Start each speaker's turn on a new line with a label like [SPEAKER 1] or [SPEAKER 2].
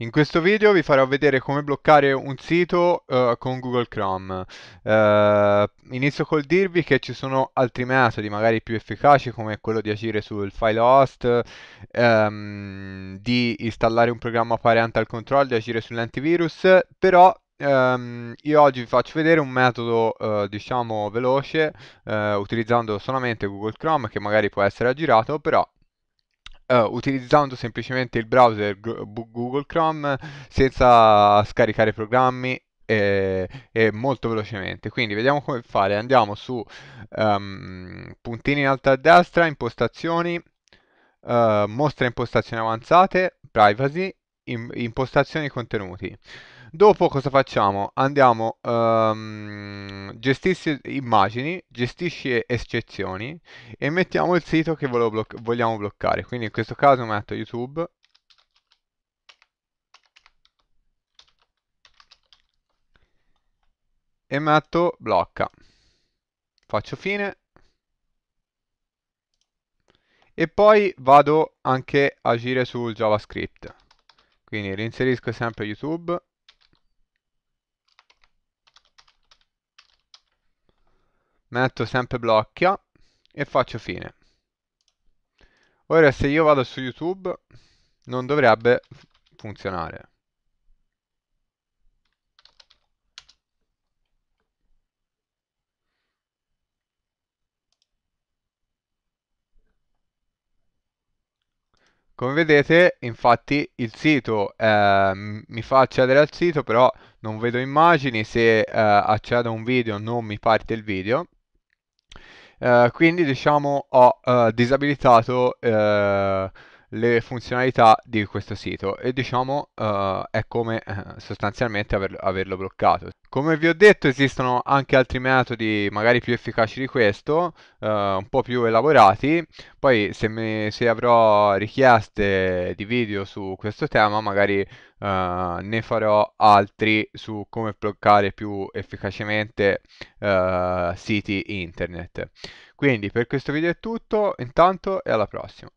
[SPEAKER 1] In questo video vi farò vedere come bloccare un sito uh, con Google Chrome. Uh, inizio col dirvi che ci sono altri metodi magari più efficaci come quello di agire sul file host, um, di installare un programma parental control, di agire sull'antivirus, però Um, io oggi vi faccio vedere un metodo uh, diciamo veloce uh, utilizzando solamente Google Chrome che magari può essere aggirato però Uh, utilizzando semplicemente il browser Google Chrome senza scaricare programmi e, e molto velocemente. Quindi vediamo come fare. Andiamo su um, puntini in alto a destra, impostazioni, uh, eh, mostra impostazioni avanzate, privacy impostazioni contenuti. Dopo cosa facciamo? Andiamo, um, gestisci immagini, gestisci eccezioni e mettiamo il sito che bloc vogliamo bloccare. Quindi in questo caso metto YouTube. E metto blocca. Faccio fine. E poi vado anche a agire sul JavaScript quindi reinserisco sempre YouTube metto sempre blocchia e faccio fine ora se io vado su YouTube non dovrebbe funzionare Come vedete, infatti, il sito eh, mi fa accedere al sito, però non vedo immagini, se eh, accedo a un video non mi parte il video. Eh, quindi, diciamo, ho eh, disabilitato eh, le funzionalità di questo sito e diciamo uh, è come uh, sostanzialmente aver, averlo bloccato. Come vi ho detto esistono anche altri metodi magari più efficaci di questo, uh, un po' più elaborati, poi se, mi, se, avrò richieste di video su questo tema magari ne farò altri su come bloccare più efficacemente siti internet. Quindi per questo video è tutto, intanto e alla prossima.